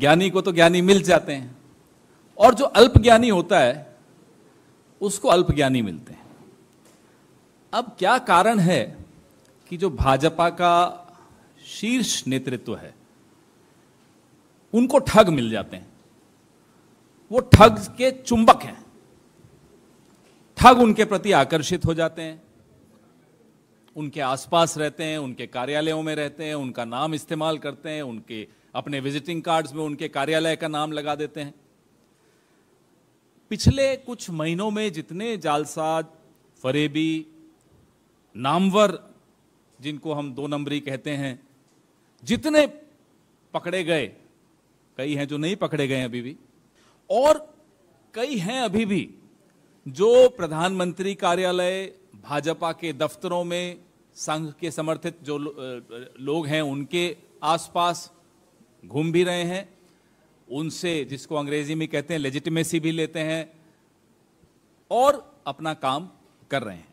ज्ञानी को तो ज्ञानी मिल जाते हैं और जो अल्प ज्ञानी होता है उसको अल्प ज्ञानी मिलते हैं अब क्या कारण है कि जो भाजपा का शीर्ष नेतृत्व है उनको ठग मिल जाते हैं वो ठग के चुंबक हैं ठग उनके प्रति आकर्षित हो जाते हैं उनके आसपास रहते हैं उनके कार्यालयों में रहते हैं उनका नाम इस्तेमाल करते हैं उनके अपने विजिटिंग कार्ड्स में उनके कार्यालय का नाम लगा देते हैं पिछले कुछ महीनों में जितने जालसाज फरेबी नामवर जिनको हम दो नंबरी कहते हैं जितने पकड़े गए कई हैं जो नहीं पकड़े गए अभी भी और कई हैं अभी भी जो प्रधानमंत्री कार्यालय भाजपा के दफ्तरों में संघ के समर्थित जो लोग हैं उनके आसपास घूम भी रहे हैं उनसे जिसको अंग्रेजी में कहते हैं लेजिटिमेसी भी लेते हैं और अपना काम कर रहे हैं